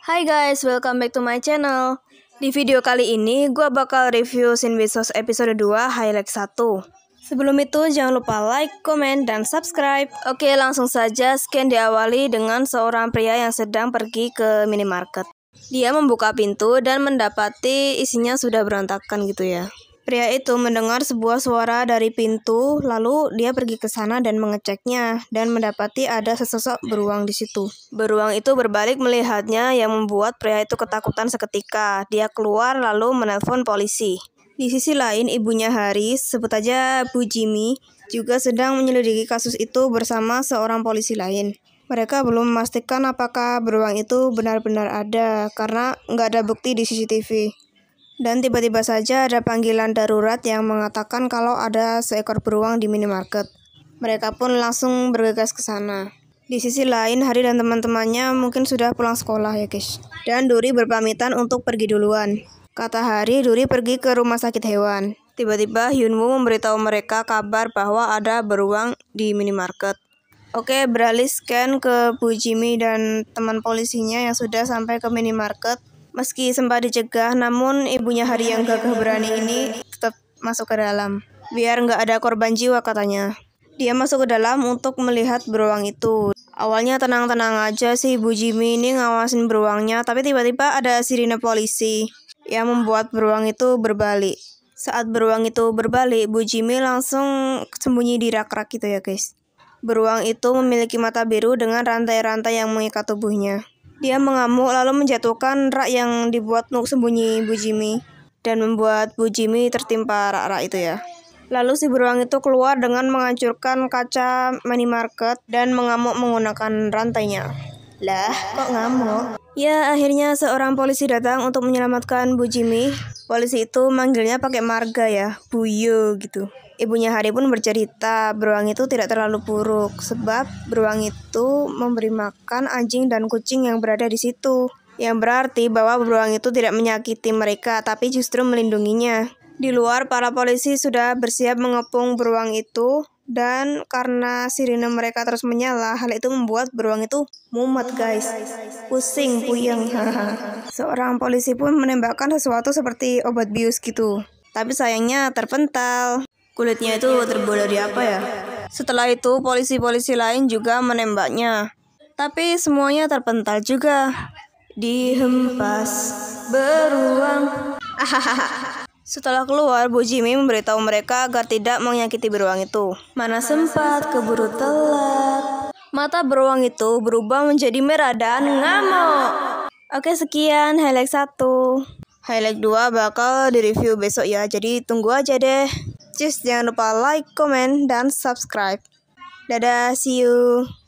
Hai guys, welcome back to my channel. Di video kali ini, gue bakal review Sinbisos episode 2 highlight 1. Sebelum itu, jangan lupa like, komen, dan subscribe. Oke, langsung saja scan diawali dengan seorang pria yang sedang pergi ke minimarket. Dia membuka pintu dan mendapati isinya sudah berantakan gitu ya. Pria itu mendengar sebuah suara dari pintu, lalu dia pergi ke sana dan mengeceknya, dan mendapati ada sesosok beruang di situ. Beruang itu berbalik melihatnya yang membuat pria itu ketakutan seketika. Dia keluar lalu menelpon polisi. Di sisi lain, ibunya Haris, sebut aja Bu Jimmy, juga sedang menyelidiki kasus itu bersama seorang polisi lain. Mereka belum memastikan apakah beruang itu benar-benar ada, karena nggak ada bukti di CCTV. Dan tiba-tiba saja ada panggilan darurat yang mengatakan kalau ada seekor beruang di minimarket. Mereka pun langsung bergegas ke sana. Di sisi lain, Hari dan teman-temannya mungkin sudah pulang sekolah ya guys. Dan Duri berpamitan untuk pergi duluan. Kata Hari, Duri pergi ke rumah sakit hewan. Tiba-tiba Hyunwoo memberitahu mereka kabar bahwa ada beruang di minimarket. Oke, beralih scan ke Bu Jimmy dan teman polisinya yang sudah sampai ke minimarket Meski sempat dicegah, namun ibunya hari yang gagah berani ini tetap masuk ke dalam. Biar nggak ada korban jiwa katanya. Dia masuk ke dalam untuk melihat beruang itu. Awalnya tenang-tenang aja sih Bu Jimmy ini ngawasin beruangnya, tapi tiba-tiba ada sirine polisi yang membuat beruang itu berbalik. Saat beruang itu berbalik, Bu Jimmy langsung sembunyi di rak-rak gitu ya guys. Beruang itu memiliki mata biru dengan rantai-rantai yang mengikat tubuhnya. Dia mengamuk lalu menjatuhkan rak yang dibuat untuk sembunyi Bu Jimmy dan membuat Bu Jimmy tertimpa rak-rak itu ya. Lalu si beruang itu keluar dengan menghancurkan kaca minimarket dan mengamuk menggunakan rantainya. Lah, kok ngamuk? Ya, akhirnya seorang polisi datang untuk menyelamatkan Bu Jimmy. Polisi itu manggilnya pakai marga ya, Bu Yu gitu. Ibunya Hari pun bercerita, beruang itu tidak terlalu buruk sebab beruang itu memberi makan anjing dan kucing yang berada di situ. Yang berarti bahwa beruang itu tidak menyakiti mereka tapi justru melindunginya. Di luar, para polisi sudah bersiap mengepung beruang itu dan karena sirine mereka terus menyala, hal itu membuat beruang itu mumet guys. Pusing, puyeng. Seorang polisi pun menembakkan sesuatu seperti obat bius gitu. Tapi sayangnya terpental. Kulitnya itu terbuat di apa ya? Setelah itu polisi-polisi lain juga menembaknya. Tapi semuanya terpental juga. Dihempas beruang. Hahaha. Setelah keluar, Bu Jimmy memberitahu mereka agar tidak menyakiti beruang itu. Mana sempat keburu telat. Mata beruang itu berubah menjadi merah dan ngamuk. Oke, sekian highlight 1. Highlight 2 bakal direview besok ya, jadi tunggu aja deh. Just jangan lupa like, comment, dan subscribe. Dadah, see you.